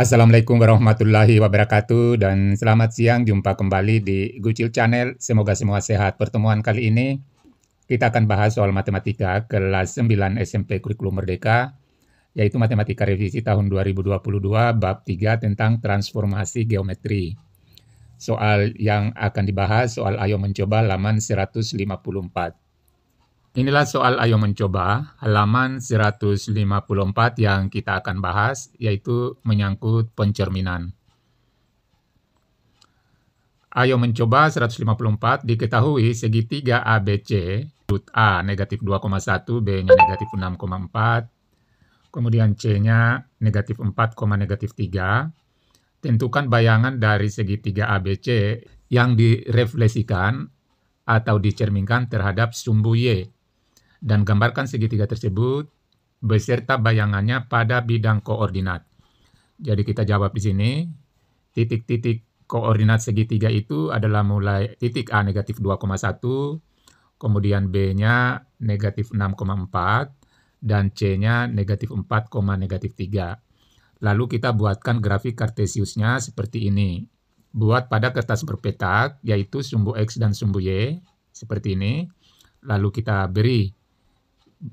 Assalamualaikum warahmatullahi wabarakatuh dan selamat siang jumpa kembali di Gucil Channel. Semoga semua sehat. Pertemuan kali ini kita akan bahas soal matematika kelas 9 SMP Kurikulum Merdeka yaitu matematika revisi tahun 2022 bab 3 tentang transformasi geometri. Soal yang akan dibahas soal ayo mencoba laman 154. Inilah soal Ayo Mencoba, halaman 154 yang kita akan bahas, yaitu menyangkut pencerminan. Ayo Mencoba 154 diketahui segitiga ABC, root A negatif 2,1, B-nya negatif 6,4, kemudian C-nya negatif 4, negatif 3. Tentukan bayangan dari segitiga ABC yang direfleksikan atau dicerminkan terhadap sumbu Y dan gambarkan segitiga tersebut beserta bayangannya pada bidang koordinat. Jadi kita jawab di sini, titik-titik koordinat segitiga itu adalah mulai titik A negatif 2,1, kemudian B-nya negatif 6,4, dan C-nya negatif 4, negatif 3. Lalu kita buatkan grafik kartesiusnya seperti ini. Buat pada kertas berpetak, yaitu sumbu X dan sumbu Y, seperti ini. Lalu kita beri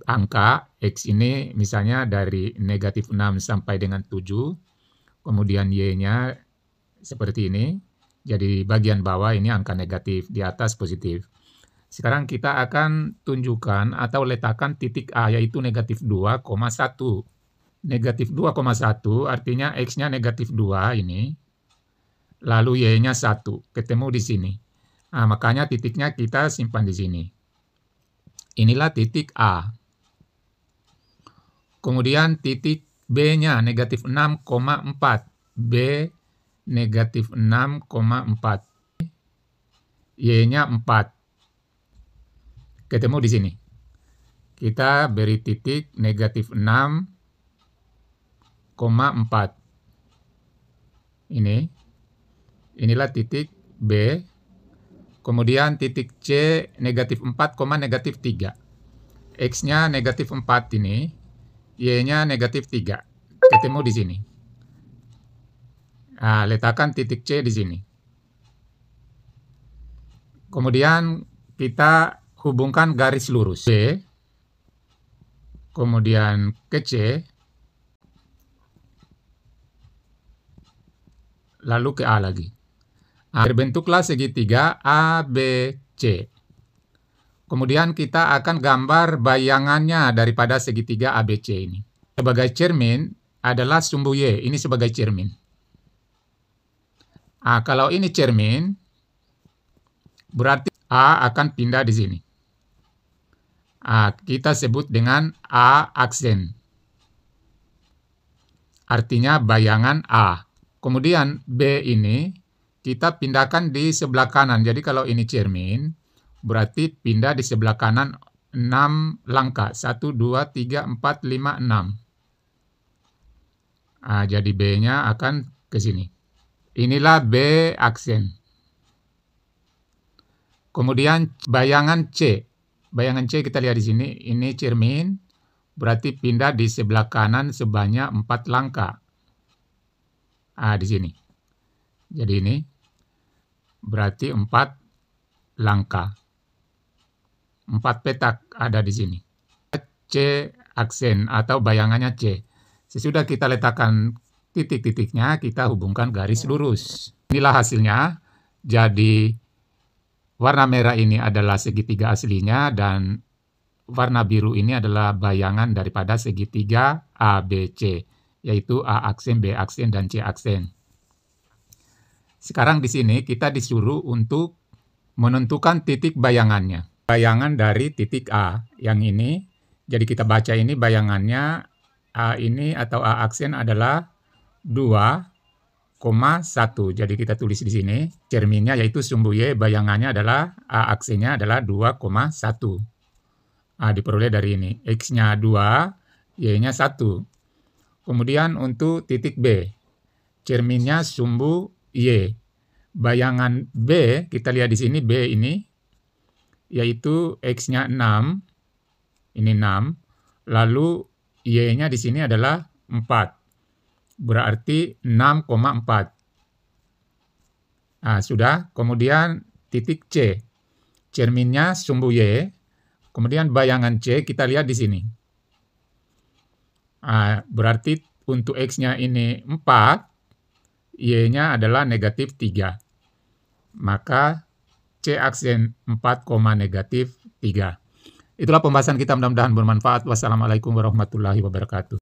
angka X ini misalnya dari negatif 6 sampai dengan 7, kemudian Y-nya seperti ini, jadi bagian bawah ini angka negatif, di atas positif. Sekarang kita akan tunjukkan atau letakkan titik A yaitu negatif 2,1. Negatif 2,1 artinya X-nya negatif 2 ini, lalu Y-nya 1, ketemu di sini. Nah, makanya titiknya kita simpan di sini. Inilah titik A. Kemudian titik B-nya negatif 6,4. B negatif 6,4. Y-nya 4. Ketemu di sini. Kita beri titik negatif 6,4. Ini. Inilah titik B Kemudian titik C negatif 4, negatif 3. X-nya negatif 4 ini, Y-nya negatif 3. Ketemu di sini. Nah, letakkan titik C di sini. Kemudian kita hubungkan garis lurus. C, kemudian ke C, lalu ke A lagi. Terbentuklah segitiga ABC. Kemudian kita akan gambar bayangannya daripada segitiga ABC ini. Sebagai cermin adalah sumbu Y. Ini sebagai cermin. kalau ini cermin, berarti A akan pindah di sini. kita sebut dengan A aksen. Artinya bayangan A. Kemudian B ini kita pindahkan di sebelah kanan. Jadi kalau ini cermin, berarti pindah di sebelah kanan 6 langkah. 1, 2, 3, 4, 5, 6. Nah, jadi B-nya akan ke sini. Inilah B aksen. Kemudian bayangan C. Bayangan C kita lihat di sini. Ini cermin, berarti pindah di sebelah kanan sebanyak 4 langkah. Nah, di sini. Jadi ini berarti empat langkah. Empat petak ada di sini. C aksen atau bayangannya C. Sesudah kita letakkan titik-titiknya, kita hubungkan garis lurus. Inilah hasilnya. Jadi warna merah ini adalah segitiga aslinya dan warna biru ini adalah bayangan daripada segitiga ABC, yaitu A aksen, B aksen, dan C aksen. Sekarang di sini kita disuruh untuk menentukan titik bayangannya. Bayangan dari titik A yang ini. Jadi kita baca ini bayangannya A ini atau A aksen adalah 2,1. Jadi kita tulis di sini cerminnya yaitu sumbu Y bayangannya adalah A aksennya adalah 2,1. A diperoleh dari ini. X-nya 2, Y-nya 1. Kemudian untuk titik B, cerminnya sumbu Y. Bayangan B, kita lihat di sini B ini, yaitu X-nya 6, ini 6, lalu Y-nya di sini adalah 4, berarti 6,4. Nah, sudah, kemudian titik C, cerminnya sumbu Y, kemudian bayangan C kita lihat di sini. Nah, berarti untuk X-nya ini 4, Y-nya adalah negatif 3. Maka C aksen 4, negatif 3. Itulah pembahasan kita mudah-mudahan bermanfaat. Wassalamualaikum warahmatullahi wabarakatuh.